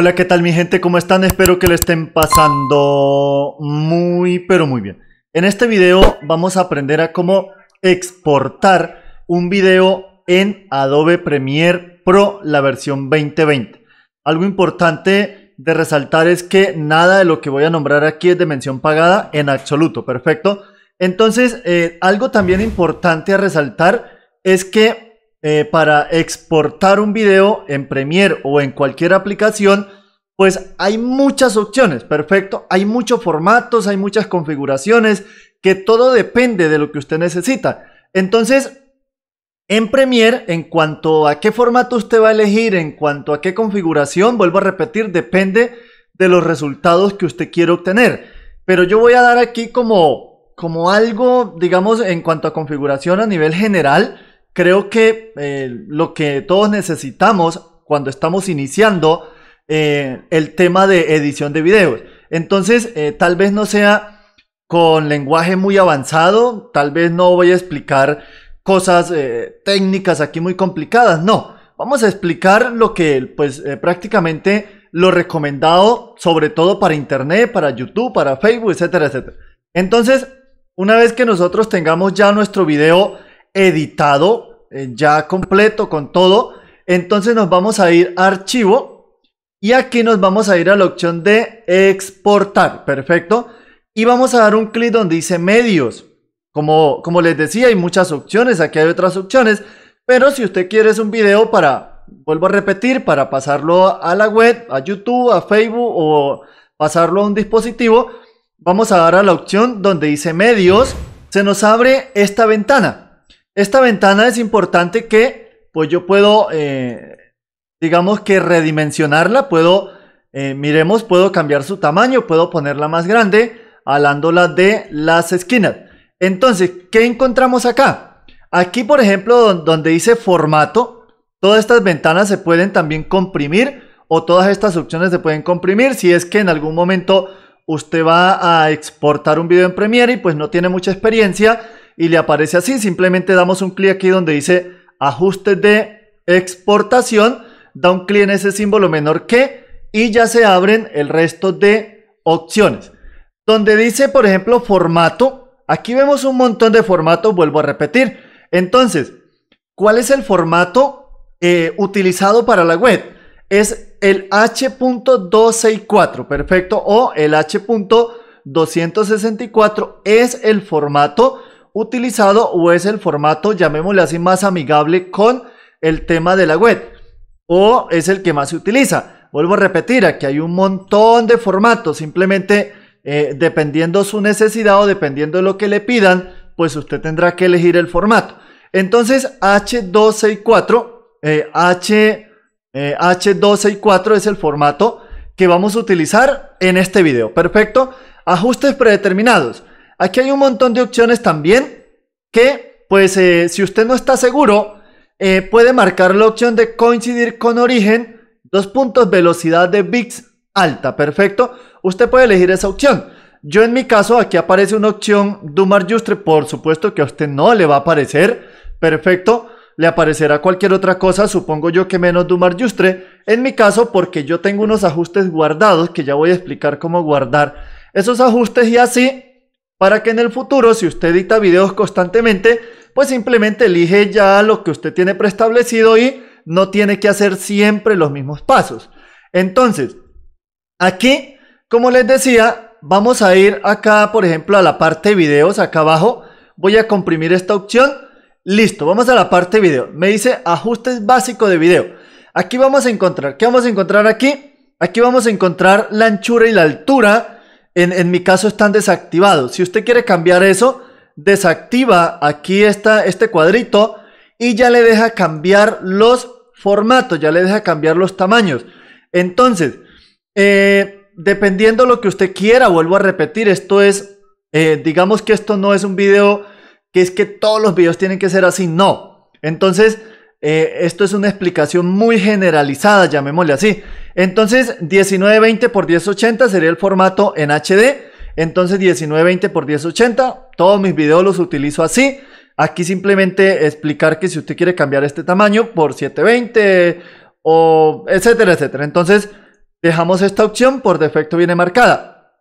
Hola, ¿qué tal mi gente? ¿Cómo están? Espero que le estén pasando muy, pero muy bien. En este video vamos a aprender a cómo exportar un video en Adobe Premiere Pro, la versión 2020. Algo importante de resaltar es que nada de lo que voy a nombrar aquí es de mención pagada en absoluto, perfecto. Entonces, eh, algo también importante a resaltar es que eh, para exportar un video en Premiere o en cualquier aplicación, pues hay muchas opciones, perfecto. Hay muchos formatos, hay muchas configuraciones, que todo depende de lo que usted necesita. Entonces, en Premiere, en cuanto a qué formato usted va a elegir, en cuanto a qué configuración, vuelvo a repetir, depende de los resultados que usted quiere obtener. Pero yo voy a dar aquí como, como algo, digamos, en cuanto a configuración a nivel general. Creo que eh, lo que todos necesitamos cuando estamos iniciando eh, el tema de edición de videos. Entonces, eh, tal vez no sea con lenguaje muy avanzado, tal vez no voy a explicar cosas eh, técnicas aquí muy complicadas, no. Vamos a explicar lo que, pues, prácticamente lo recomendado, sobre todo para Internet, para YouTube, para Facebook, etcétera, etcétera. Entonces, una vez que nosotros tengamos ya nuestro video editado, ya completo con todo, entonces nos vamos a ir a archivo y aquí nos vamos a ir a la opción de exportar, perfecto. Y vamos a dar un clic donde dice medios. Como, como les decía, hay muchas opciones, aquí hay otras opciones. Pero si usted quiere es un video para, vuelvo a repetir, para pasarlo a la web, a YouTube, a Facebook o pasarlo a un dispositivo, vamos a dar a la opción donde dice medios. Se nos abre esta ventana. Esta ventana es importante que pues yo puedo... Eh, digamos que redimensionarla, puedo, eh, miremos, puedo cambiar su tamaño, puedo ponerla más grande, alándola de las esquinas. Entonces, ¿qué encontramos acá? Aquí, por ejemplo, donde dice formato, todas estas ventanas se pueden también comprimir o todas estas opciones se pueden comprimir si es que en algún momento usted va a exportar un video en Premiere y pues no tiene mucha experiencia y le aparece así. Simplemente damos un clic aquí donde dice ajustes de exportación da un clic en ese símbolo menor que y ya se abren el resto de opciones. Donde dice, por ejemplo, formato, aquí vemos un montón de formatos, vuelvo a repetir. Entonces, ¿cuál es el formato eh, utilizado para la web? Es el H.264, perfecto, o el H.264 es el formato utilizado o es el formato, llamémosle así, más amigable con el tema de la web o es el que más se utiliza. Vuelvo a repetir, aquí hay un montón de formatos, simplemente eh, dependiendo su necesidad o dependiendo de lo que le pidan, pues usted tendrá que elegir el formato. Entonces H264, H, H264 eh, eh, es el formato que vamos a utilizar en este video. Perfecto. Ajustes predeterminados. Aquí hay un montón de opciones también que, pues, si usted no está seguro eh, puede marcar la opción de coincidir con origen, dos puntos, velocidad de bits alta, perfecto. Usted puede elegir esa opción. Yo en mi caso, aquí aparece una opción Dumar Justre, por supuesto que a usted no le va a aparecer, perfecto. Le aparecerá cualquier otra cosa, supongo yo que menos Dumar Justre. En mi caso, porque yo tengo unos ajustes guardados, que ya voy a explicar cómo guardar esos ajustes y así, para que en el futuro, si usted edita videos constantemente, pues simplemente elige ya lo que usted tiene preestablecido y no tiene que hacer siempre los mismos pasos. Entonces, aquí, como les decía, vamos a ir acá, por ejemplo, a la parte de videos, acá abajo. Voy a comprimir esta opción. Listo, vamos a la parte de video. Me dice ajustes básicos de video. Aquí vamos a encontrar, ¿qué vamos a encontrar aquí? Aquí vamos a encontrar la anchura y la altura. En, en mi caso están desactivados. Si usted quiere cambiar eso, desactiva aquí está este cuadrito y ya le deja cambiar los formatos, ya le deja cambiar los tamaños. Entonces, eh, dependiendo lo que usted quiera, vuelvo a repetir, esto es, eh, digamos que esto no es un video que es que todos los videos tienen que ser así, no. Entonces, eh, esto es una explicación muy generalizada, llamémosle así. Entonces, 1920 por 1080 sería el formato en HD. Entonces, 1920 por 1080 todos mis videos los utilizo así. Aquí simplemente explicar que si usted quiere cambiar este tamaño por 720 o etcétera, etcétera. Entonces dejamos esta opción por defecto viene marcada.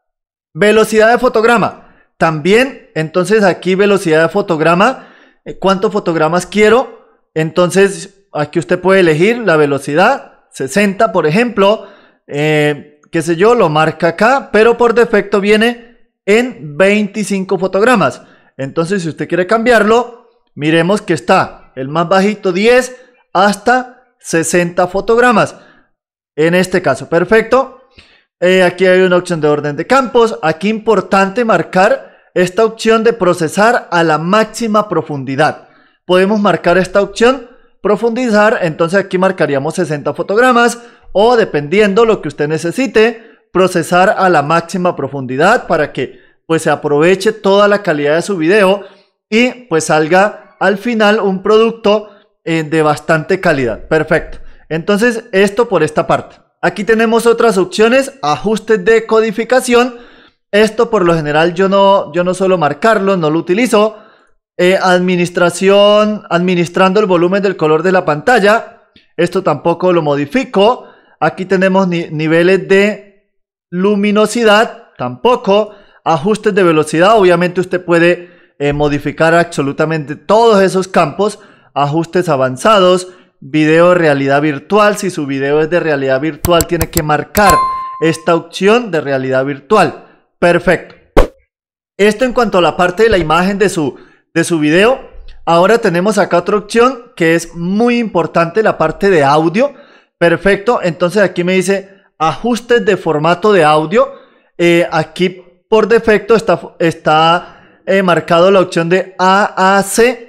Velocidad de fotograma. También, entonces aquí velocidad de fotograma. Eh, ¿Cuántos fotogramas quiero? Entonces aquí usted puede elegir la velocidad. 60, por ejemplo. Eh, qué sé yo, lo marca acá, pero por defecto viene en 25 fotogramas. Entonces, si usted quiere cambiarlo, miremos que está el más bajito 10 hasta 60 fotogramas. En este caso, perfecto. Eh, aquí hay una opción de orden de campos. Aquí importante marcar esta opción de procesar a la máxima profundidad. Podemos marcar esta opción profundizar, entonces aquí marcaríamos 60 fotogramas o dependiendo lo que usted necesite, procesar a la máxima profundidad para que pues se aproveche toda la calidad de su video y pues salga al final un producto eh, de bastante calidad. Perfecto. Entonces esto por esta parte. Aquí tenemos otras opciones, ajustes de codificación. Esto por lo general yo no, yo no suelo marcarlo, no lo utilizo. Eh, administración, administrando el volumen del color de la pantalla. Esto tampoco lo modifico. Aquí tenemos niveles de luminosidad tampoco, ajustes de velocidad, obviamente usted puede eh, modificar absolutamente todos esos campos, ajustes avanzados, video realidad virtual, si su video es de realidad virtual tiene que marcar esta opción de realidad virtual, perfecto. Esto en cuanto a la parte de la imagen de su, de su video, ahora tenemos acá otra opción que es muy importante, la parte de audio, perfecto, entonces aquí me dice ajustes de formato de audio. Eh, aquí por defecto está, está eh, marcado la opción de AAC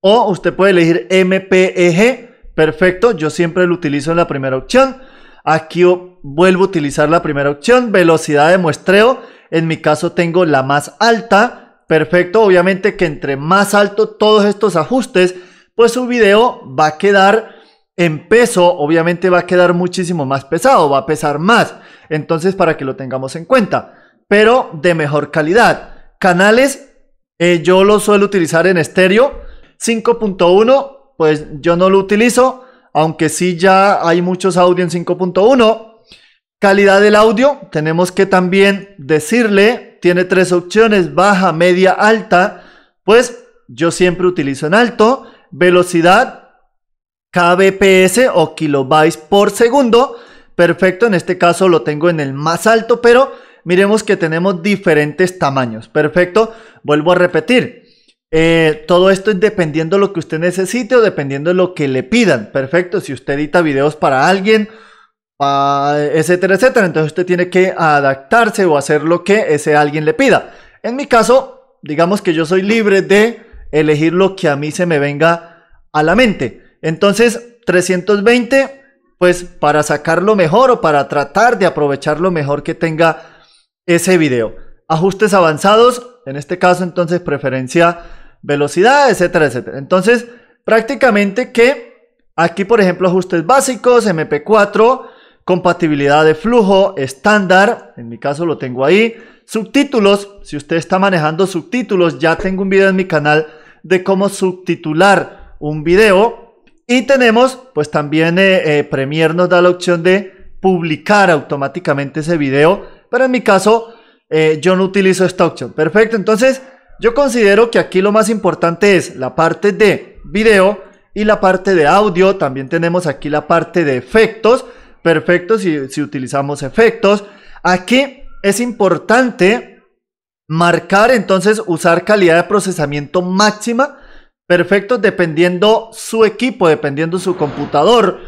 o usted puede elegir MPEG. Perfecto, yo siempre lo utilizo en la primera opción. Aquí vuelvo a utilizar la primera opción, velocidad de muestreo. En mi caso tengo la más alta. Perfecto, obviamente que entre más alto todos estos ajustes, pues su video va a quedar en peso, obviamente va a quedar muchísimo más pesado, va a pesar más. Entonces, para que lo tengamos en cuenta, pero de mejor calidad. Canales, eh, yo lo suelo utilizar en estéreo. 5.1, pues yo no lo utilizo, aunque sí ya hay muchos audio en 5.1. Calidad del audio, tenemos que también decirle, tiene tres opciones, baja, media, alta. Pues yo siempre utilizo en alto. Velocidad, kbps o kilobytes por segundo. Perfecto, en este caso lo tengo en el más alto, pero miremos que tenemos diferentes tamaños. Perfecto, vuelvo a repetir. Eh, todo esto es dependiendo de lo que usted necesite o dependiendo de lo que le pidan. Perfecto, si usted edita videos para alguien, etcétera, etcétera, entonces usted tiene que adaptarse o hacer lo que ese alguien le pida. En mi caso, digamos que yo soy libre de elegir lo que a mí se me venga a la mente. Entonces, 320, pues para sacar lo mejor o para tratar de aprovechar lo mejor que tenga ese video. Ajustes avanzados, en este caso entonces preferencia velocidad, etcétera, etcétera. Entonces, prácticamente que aquí, por ejemplo, ajustes básicos, MP4, compatibilidad de flujo estándar, en mi caso lo tengo ahí, subtítulos, si usted está manejando subtítulos, ya tengo un video en mi canal de cómo subtitular un video, y tenemos, pues también eh, eh, Premiere nos da la opción de publicar automáticamente ese video, pero en mi caso eh, yo no utilizo esta opción. Perfecto, entonces yo considero que aquí lo más importante es la parte de video y la parte de audio. También tenemos aquí la parte de efectos. Perfecto, si, si utilizamos efectos. Aquí es importante marcar entonces usar calidad de procesamiento máxima Perfecto, dependiendo su equipo, dependiendo su computador.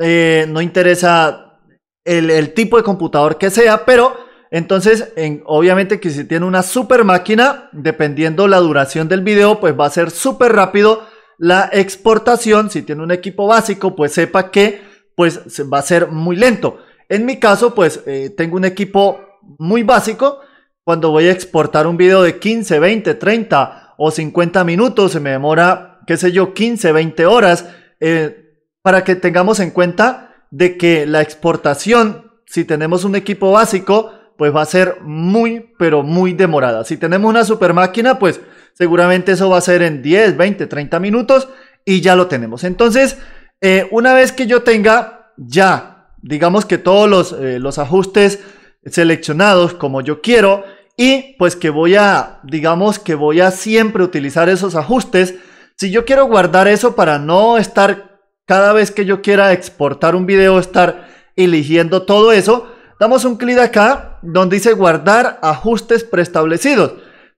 Eh, no interesa el, tipo de computador que sea, pero entonces obviamente que si tiene una super máquina, dependiendo la duración del video, pues va a ser súper rápido la exportación. Si tiene un equipo básico, pues sepa que pues va a ser muy lento. En mi caso, pues eh, tengo un equipo muy básico. Cuando voy a exportar un video de 15, 20, 30, o 50 minutos, se me demora, qué sé yo, 15, 20 horas, eh, para que tengamos en cuenta de que la exportación, si tenemos un equipo básico, pues va a ser muy, pero muy demorada. Si tenemos una super máquina, pues seguramente eso va a ser en 10, 20, 30 minutos y ya lo tenemos. Entonces, eh, una vez que yo tenga ya, digamos que todos los, eh, los ajustes seleccionados como yo quiero, y pues que voy a, digamos que voy a siempre utilizar esos ajustes. Si yo quiero guardar eso para no estar cada vez que yo quiera exportar un video, estar eligiendo todo eso, damos un clic acá donde dice guardar ajustes preestablecidos.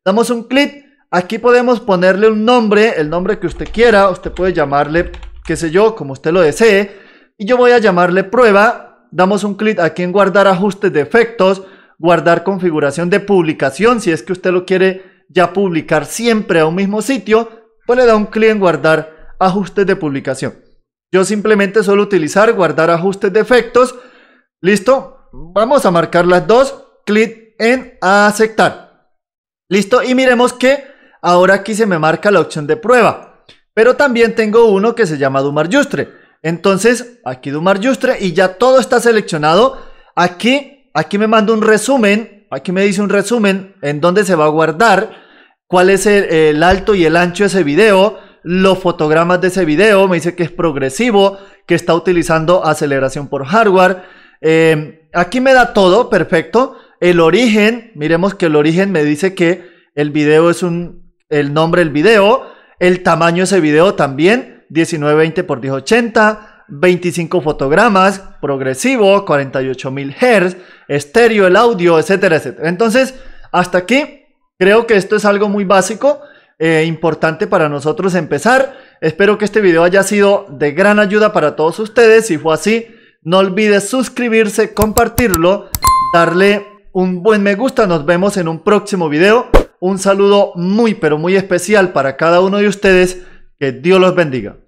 Damos un clic, aquí podemos ponerle un nombre, el nombre que usted quiera, usted puede llamarle, qué sé yo, como usted lo desee. Y yo voy a llamarle prueba, damos un clic aquí en guardar ajustes de efectos, guardar configuración de publicación, si es que usted lo quiere ya publicar siempre a un mismo sitio, pues le da un clic en guardar ajustes de publicación. Yo simplemente suelo utilizar guardar ajustes de efectos. Listo, vamos a marcar las dos, clic en aceptar. Listo, y miremos que ahora aquí se me marca la opción de prueba, pero también tengo uno que se llama Dumar Justre. Entonces, aquí Dumar Justre y ya todo está seleccionado. Aquí aquí me manda un resumen, aquí me dice un resumen en dónde se va a guardar, cuál es el, alto y el ancho de ese video, los fotogramas de ese video, me dice que es progresivo, que está utilizando aceleración por hardware. Em, aquí me da todo, perfecto. El origen, miremos que el origen me dice que el video es un, el nombre del video, el tamaño de ese video también, 1920 x 1080. 25 fotogramas, progresivo, mil Hz, estéreo el audio, etcétera, etcétera. Entonces, hasta aquí, creo que esto es algo muy básico, eh, importante para nosotros empezar. Espero que este video haya sido de gran ayuda para todos ustedes. Si fue así, no olvides suscribirse, compartirlo, darle un buen me gusta. Nos vemos en un próximo video. Un saludo muy, pero muy especial para cada uno de ustedes. Que Dios los bendiga.